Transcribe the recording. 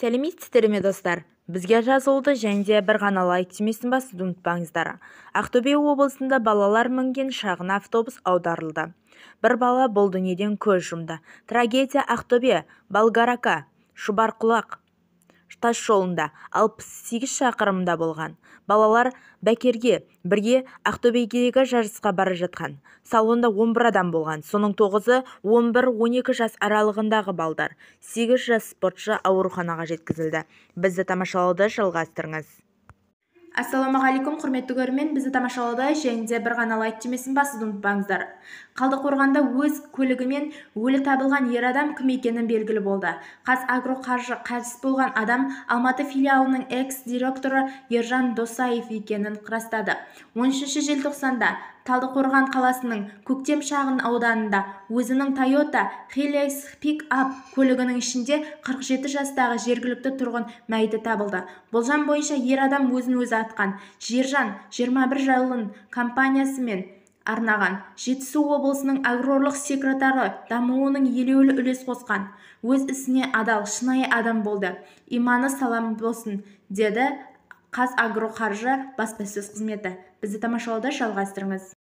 сәлеметсіздер ме достар бізге жазылуды және де бір ғана лайк түймесін басуды ұмытпаңыздар ақтөбе облысында балалар мінген шағын автобус аударылды бір бала бұл дүниеден көз жұмды трагедия ақтөбе болгарака шұбарқұлақ тасжолында алпыс сегіз шақырымда болған балалар бәкерге бірге ақтөбегедегі жарысқа бара жатқан салонда он адам болған соның тоғызы он бір-он жас аралығындағы балдар 8 жас спортшы ауруханаға жеткізілді бізді тамашалауды жалғастырыңыз ассалаумағалейкум құрметті көрермен бізді тамашалауда және бір ғана лайк түймесін басуды ұмытпаңыздар қорғанда өз көлігімен өлі табылған ер адам кім екені белгілі болды қазагроқаржы қайтыс болған адам алматы филиалының экс директоры ержан досаев екенін растады 13 желтоқсанда талдықорған қаласының көктем шағын ауданында өзінің тойота Hilux пик-ап көлігінің ішінде 47 жеті жастағы жергілікті тұрғын мәйіті табылды болжам бойынша ер адам өзін-өзі атқан жержан 21 жалын компаниясымен арнаған жетісу облысының агрорлық секретары дамуының елеулі үлес қосқан өз ісіне адал шынайы адам болды иманы салам болсын деді агроқаржы баспасөз қызметі бізді тамашалауды жалғастырыңыз